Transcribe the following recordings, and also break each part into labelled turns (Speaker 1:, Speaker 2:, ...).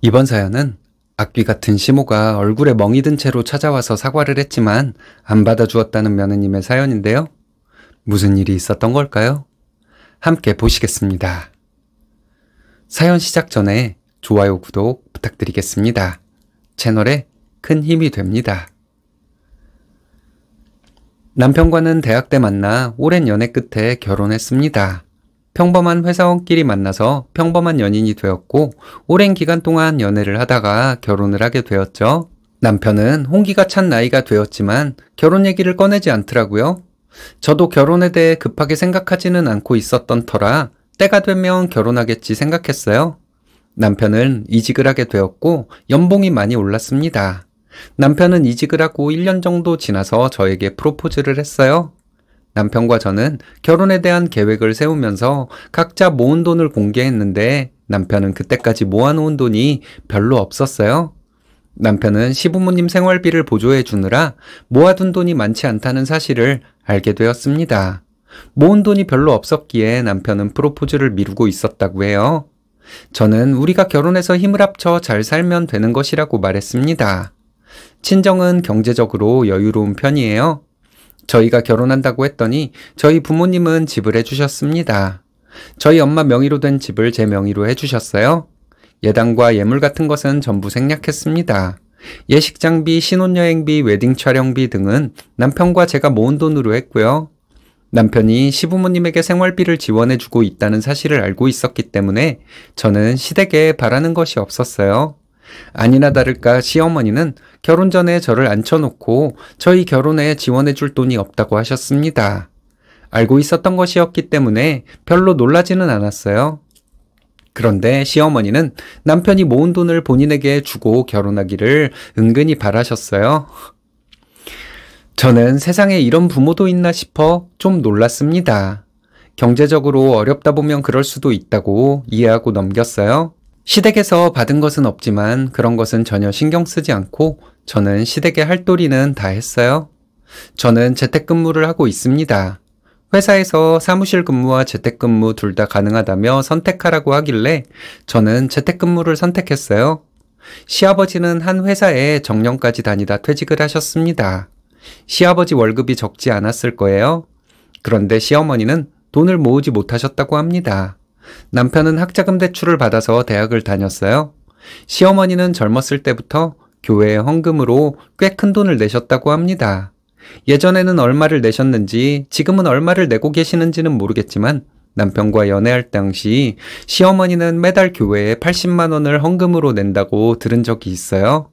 Speaker 1: 이번 사연은 악귀 같은 시모가 얼굴에 멍이 든 채로 찾아와서 사과를 했지만 안 받아주었다는 며느님의 사연인데요. 무슨 일이 있었던 걸까요? 함께 보시겠습니다. 사연 시작 전에 좋아요, 구독 부탁드리겠습니다. 채널에 큰 힘이 됩니다. 남편과는 대학 때 만나 오랜 연애 끝에 결혼했습니다. 평범한 회사원끼리 만나서 평범한 연인이 되었고 오랜 기간 동안 연애를 하다가 결혼을 하게 되었죠. 남편은 홍기가 찬 나이가 되었지만 결혼 얘기를 꺼내지 않더라고요. 저도 결혼에 대해 급하게 생각하지는 않고 있었던 터라 때가 되면 결혼하겠지 생각했어요. 남편은 이직을 하게 되었고 연봉이 많이 올랐습니다. 남편은 이직을 하고 1년 정도 지나서 저에게 프로포즈를 했어요. 남편과 저는 결혼에 대한 계획을 세우면서 각자 모은 돈을 공개했는데 남편은 그때까지 모아놓은 돈이 별로 없었어요. 남편은 시부모님 생활비를 보조해 주느라 모아둔 돈이 많지 않다는 사실을 알게 되었습니다. 모은 돈이 별로 없었기에 남편은 프로포즈를 미루고 있었다고 해요. 저는 우리가 결혼해서 힘을 합쳐 잘 살면 되는 것이라고 말했습니다. 친정은 경제적으로 여유로운 편이에요. 저희가 결혼한다고 했더니 저희 부모님은 집을 해주셨습니다. 저희 엄마 명의로 된 집을 제 명의로 해주셨어요. 예당과 예물 같은 것은 전부 생략했습니다. 예식장비, 신혼여행비, 웨딩 촬영비 등은 남편과 제가 모은 돈으로 했고요. 남편이 시부모님에게 생활비를 지원해주고 있다는 사실을 알고 있었기 때문에 저는 시댁에 바라는 것이 없었어요. 아니나 다를까 시어머니는 결혼 전에 저를 앉혀놓고 저희 결혼에 지원해줄 돈이 없다고 하셨습니다. 알고 있었던 것이었기 때문에 별로 놀라지는 않았어요. 그런데 시어머니는 남편이 모은 돈을 본인에게 주고 결혼하기를 은근히 바라셨어요. 저는 세상에 이런 부모도 있나 싶어 좀 놀랐습니다. 경제적으로 어렵다 보면 그럴 수도 있다고 이해하고 넘겼어요. 시댁에서 받은 것은 없지만 그런 것은 전혀 신경 쓰지 않고 저는 시댁의 할도리는 다 했어요. 저는 재택근무를 하고 있습니다. 회사에서 사무실 근무와 재택근무 둘 다 가능하다며 선택하라고 하길래 저는 재택근무를 선택했어요. 시아버지는 한 회사에 정년까지 다니다 퇴직을 하셨습니다. 시아버지 월급이 적지 않았을 거예요. 그런데 시어머니는 돈을 모으지 못하셨다고 합니다. 남편은 학자금 대출을 받아서 대학을 다녔어요. 시어머니는 젊었을 때부터 교회 헌금으로 꽤 큰 돈을 내셨다고 합니다. 예전에는 얼마를 내셨는지 지금은 얼마를 내고 계시는지는 모르겠지만 남편과 연애할 당시 시어머니는 매달 교회에 80만 원을 헌금으로 낸다고 들은 적이 있어요.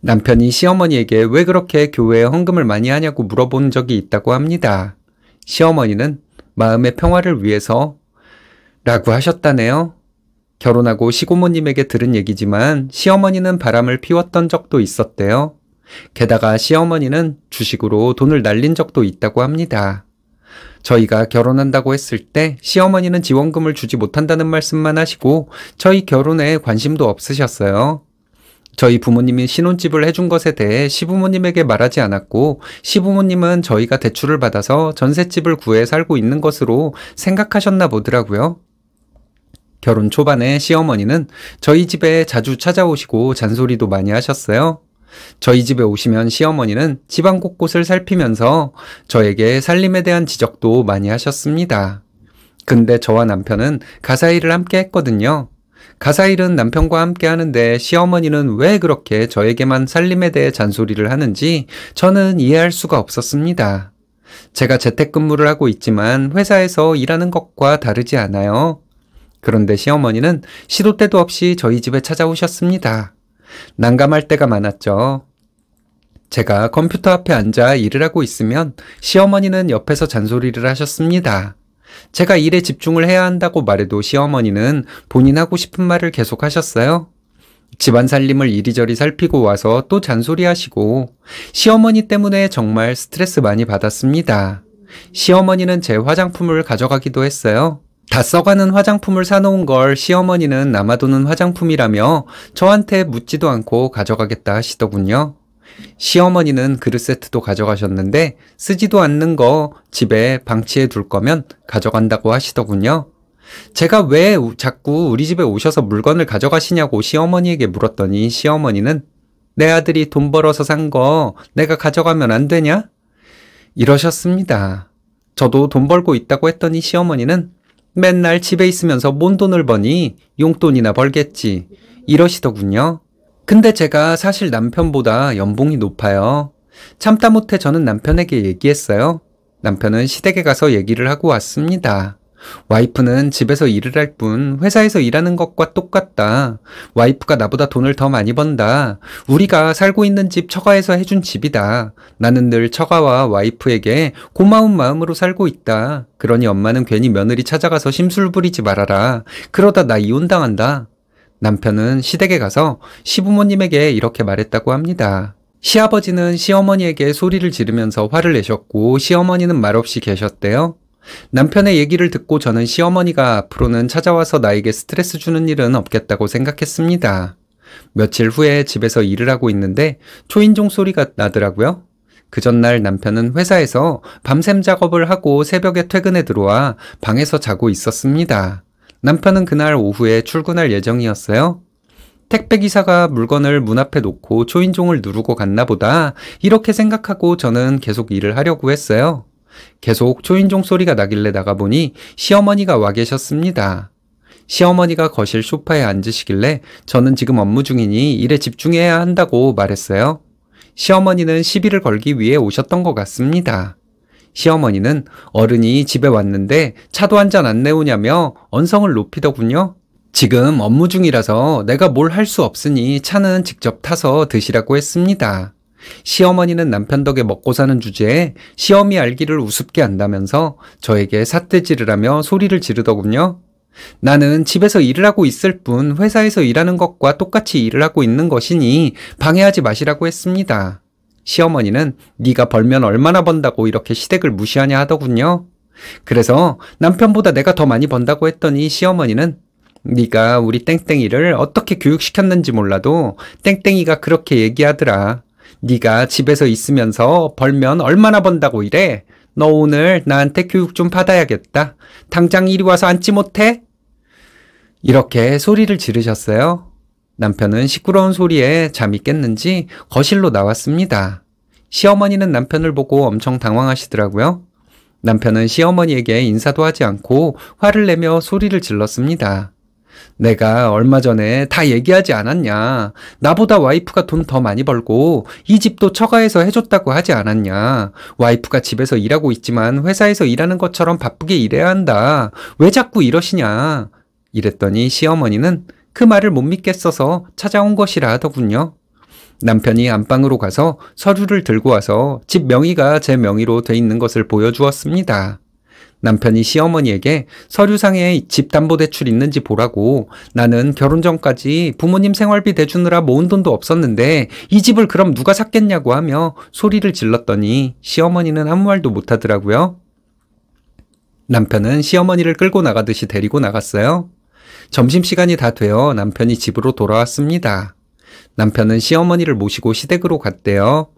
Speaker 1: 남편이 시어머니에게 왜 그렇게 교회에 헌금을 많이 하냐고 물어본 적이 있다고 합니다. 시어머니는 마음의 평화를 위해서 라고 하셨다네요. 결혼하고 시고모님에게 들은 얘기지만 시어머니는 바람을 피웠던 적도 있었대요. 게다가 시어머니는 주식으로 돈을 날린 적도 있다고 합니다. 저희가 결혼한다고 했을 때 시어머니는 지원금을 주지 못한다는 말씀만 하시고 저희 결혼에 관심도 없으셨어요. 저희 부모님이 신혼집을 해준 것에 대해 시부모님에게 말하지 않았고 시부모님은 저희가 대출을 받아서 전셋집을 구해 살고 있는 것으로 생각하셨나 보더라고요. 결혼 초반에 시어머니는 저희 집에 자주 찾아오시고 잔소리도 많이 하셨어요. 저희 집에 오시면 시어머니는 집안 곳곳을 살피면서 저에게 살림에 대한 지적도 많이 하셨습니다. 근데 저와 남편은 가사 일을 함께 했거든요. 가사 일은 남편과 함께 하는데 시어머니는 왜 그렇게 저에게만 살림에 대해 잔소리를 하는지 저는 이해할 수가 없었습니다. 제가 재택근무를 하고 있지만 회사에서 일하는 것과 다르지 않아요. 그런데 시어머니는 시도 때도 없이 저희 집에 찾아오셨습니다. 난감할 때가 많았죠. 제가 컴퓨터 앞에 앉아 일을 하고 있으면 시어머니는 옆에서 잔소리를 하셨습니다. 제가 일에 집중을 해야 한다고 말해도 시어머니는 본인 하고 싶은 말을 계속 하셨어요. 집안 살림을 이리저리 살피고 와서 또 잔소리하시고 시어머니 때문에 정말 스트레스 많이 받았습니다. 시어머니는 제 화장품을 가져가기도 했어요. 다 써가는 화장품을 사놓은 걸 시어머니는 남아도는 화장품이라며 저한테 묻지도 않고 가져가겠다 하시더군요. 시어머니는 그릇 세트도 가져가셨는데 쓰지도 않는 거 집에 방치해 둘 거면 가져간다고 하시더군요. 제가 왜 자꾸 우리 집에 오셔서 물건을 가져가시냐고 시어머니에게 물었더니 시어머니는 내 아들이 돈 벌어서 산 거 내가 가져가면 안 되냐? 이러셨습니다. 저도 돈 벌고 있다고 했더니 시어머니는 맨날 집에 있으면서 뭔 돈을 버니 용돈이나 벌겠지 이러시더군요. 근데 제가 사실 남편보다 연봉이 높아요. 참다 못해 저는 남편에게 얘기했어요. 남편은 시댁에 가서 얘기를 하고 왔습니다. 와이프는 집에서 일을 할 뿐 회사에서 일하는 것과 똑같다. 와이프가 나보다 돈을 더 많이 번다. 우리가 살고 있는 집 처가에서 해준 집이다. 나는 늘 처가와 와이프에게 고마운 마음으로 살고 있다. 그러니 엄마는 괜히 며느리 찾아가서 심술 부리지 말아라. 그러다 나 이혼당한다. 남편은 시댁에 가서 시부모님에게 이렇게 말했다고 합니다. 시아버지는 시어머니에게 소리를 지르면서 화를 내셨고 시어머니는 말없이 계셨대요. 남편의 얘기를 듣고 저는 시어머니가 앞으로는 찾아와서 나에게 스트레스 주는 일은 없겠다고 생각했습니다. 며칠 후에 집에서 일을 하고 있는데 초인종 소리가 나더라고요. 그 전날 남편은 회사에서 밤샘 작업을 하고 새벽에 퇴근해 들어와 방에서 자고 있었습니다. 남편은 그날 오후에 출근할 예정이었어요. 택배기사가 물건을 문 앞에 놓고 초인종을 누르고 갔나 보다 이렇게 생각하고 저는 계속 일을 하려고 했어요. 계속 초인종 소리가 나길래 나가보니 시어머니가 와 계셨습니다. 시어머니가 거실 소파에 앉으시길래 저는 지금 업무 중이니 일에 집중해야 한다고 말했어요. 시어머니는 시비를 걸기 위해 오셨던 것 같습니다. 시어머니는 어른이 집에 왔는데 차도 한 잔 안 내오냐며 언성을 높이더군요. 지금 업무 중이라서 내가 뭘 할 수 없으니 차는 직접 타서 드시라고 했습니다. 시어머니는 남편 덕에 먹고 사는 주제에 시험이 알기를 우습게 한다면서 저에게 삿대질을 하며 소리를 지르더군요. 나는 집에서 일을 하고 있을 뿐 회사에서 일하는 것과 똑같이 일을 하고 있는 것이니 방해하지 마시라고 했습니다. 시어머니는 네가 벌면 얼마나 번다고 이렇게 시댁을 무시하냐 하더군요. 그래서 남편보다 내가 더 많이 번다고 했더니 시어머니는 네가 우리 땡땡이를 어떻게 교육시켰는지 몰라도 땡땡이가 그렇게 얘기하더라. 네가 집에서 있으면서 벌면 얼마나 번다고 이래? 너 오늘 나한테 교육 좀 받아야겠다. 당장 이리 와서 앉지 못해? 이렇게 소리를 지르셨어요. 남편은 시끄러운 소리에 잠이 깼는지 거실로 나왔습니다. 시어머니는 남편을 보고 엄청 당황하시더라고요. 남편은 시어머니에게 인사도 하지 않고 화를 내며 소리를 질렀습니다. 내가 얼마 전에 다 얘기하지 않았냐. 나보다 와이프가 돈 더 많이 벌고 이 집도 처가에서 해줬다고 하지 않았냐. 와이프가 집에서 일하고 있지만 회사에서 일하는 것처럼 바쁘게 일해야 한다. 왜 자꾸 이러시냐. 이랬더니 시어머니는 그 말을 못 믿겠어서 찾아온 것이라 하더군요. 남편이 안방으로 가서 서류를 들고 와서 집 명의가 제 명의로 돼 있는 것을 보여주었습니다. 남편이 시어머니에게 서류상에 집담보대출 있는지 보라고 나는 결혼 전까지 부모님 생활비 대주느라 모은 돈도 없었는데 이 집을 그럼 누가 샀겠냐고 하며 소리를 질렀더니 시어머니는 아무 말도 못하더라고요. 남편은 시어머니를 끌고 나가듯이 데리고 나갔어요. 점심시간이 다 되어 남편이 집으로 돌아왔습니다. 남편은 시어머니를 모시고 시댁으로 갔대요.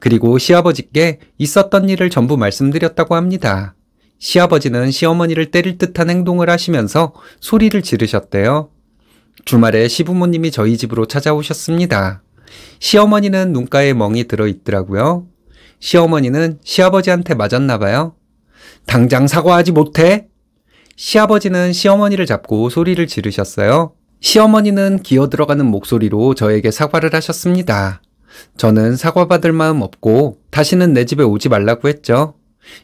Speaker 1: 그리고 시아버지께 있었던 일을 전부 말씀드렸다고 합니다. 시아버지는 시어머니를 때릴 듯한 행동을 하시면서 소리를 지르셨대요. 주말에 시부모님이 저희 집으로 찾아오셨습니다. 시어머니는 눈가에 멍이 들어있더라고요. 시어머니는 시아버지한테 맞았나 봐요. 당장 사과하지 못해? 시아버지는 시어머니를 잡고 소리를 지르셨어요. 시어머니는 기어 들어가는 목소리로 저에게 사과를 하셨습니다. 저는 사과받을 마음 없고 다시는 내 집에 오지 말라고 했죠.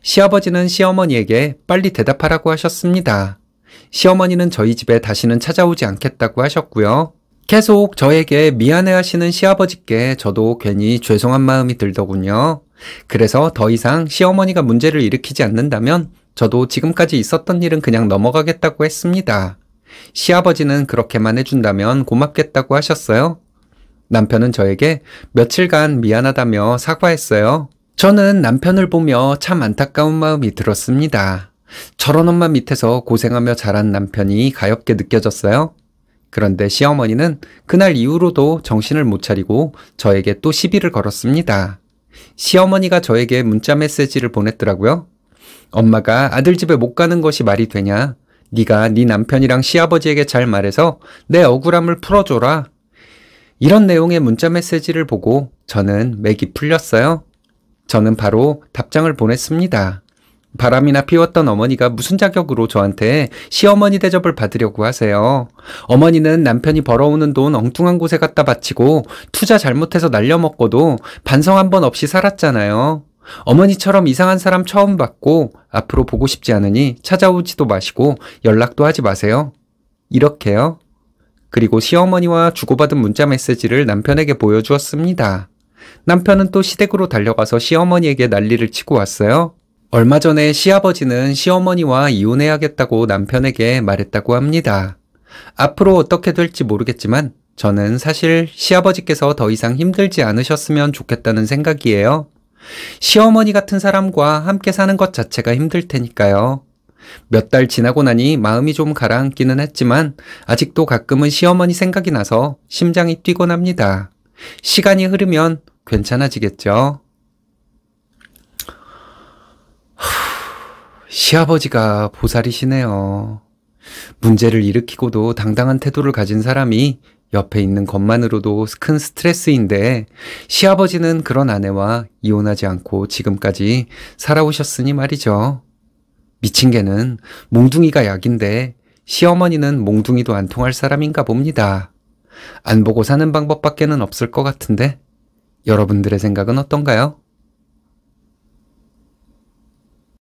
Speaker 1: 시아버지는 시어머니에게 빨리 대답하라고 하셨습니다. 시어머니는 저희 집에 다시는 찾아오지 않겠다고 하셨고요. 계속 저에게 미안해 하시는 시아버지께 저도 괜히 죄송한 마음이 들더군요. 그래서 더 이상 시어머니가 문제를 일으키지 않는다면 저도 지금까지 있었던 일은 그냥 넘어가겠다고 했습니다. 시아버지는 그렇게만 해준다면 고맙겠다고 하셨어요. 남편은 저에게 며칠간 미안하다며 사과했어요. 저는 남편을 보며 참 안타까운 마음이 들었습니다. 저런 엄마 밑에서 고생하며 자란 남편이 가엽게 느껴졌어요. 그런데 시어머니는 그날 이후로도 정신을 못 차리고 저에게 또 시비를 걸었습니다. 시어머니가 저에게 문자 메시지를 보냈더라고요. 엄마가 아들 집에 못 가는 것이 말이 되냐? 네가 네 남편이랑 시아버지에게 잘 말해서 내 억울함을 풀어줘라. 이런 내용의 문자 메시지를 보고 저는 맥이 풀렸어요. 저는 바로 답장을 보냈습니다. 바람이나 피웠던 어머니가 무슨 자격으로 저한테 시어머니 대접을 받으려고 하세요. 어머니는 남편이 벌어오는 돈 엉뚱한 곳에 갖다 바치고 투자 잘못해서 날려먹고도 반성 한 번 없이 살았잖아요. 어머니처럼 이상한 사람 처음 봤고 앞으로 보고 싶지 않으니 찾아오지도 마시고 연락도 하지 마세요. 이렇게요. 그리고 시어머니와 주고받은 문자 메시지를 남편에게 보여주었습니다. 남편은 또 시댁으로 달려가서 시어머니에게 난리를 치고 왔어요. 얼마 전에 시아버지는 시어머니와 이혼해야겠다고 남편에게 말했다고 합니다. 앞으로 어떻게 될지 모르겠지만 저는 사실 시아버지께서 더 이상 힘들지 않으셨으면 좋겠다는 생각이에요. 시어머니 같은 사람과 함께 사는 것 자체가 힘들 테니까요. 몇 달 지나고 나니 마음이 좀 가라앉기는 했지만 아직도 가끔은 시어머니 생각이 나서 심장이 뛰곤 합니다. 시간이 흐르면 괜찮아지겠죠? 시아버지가 보살이시네요. 문제를 일으키고도 당당한 태도를 가진 사람이 옆에 있는 것만으로도 큰 스트레스인데 시아버지는 그런 아내와 이혼하지 않고 지금까지 살아오셨으니 말이죠. 미친 개는 몽둥이가 약인데 시어머니는 몽둥이도 안 통할 사람인가 봅니다. 안 보고 사는 방법밖에는 없을 것 같은데 여러분들의 생각은 어떤가요?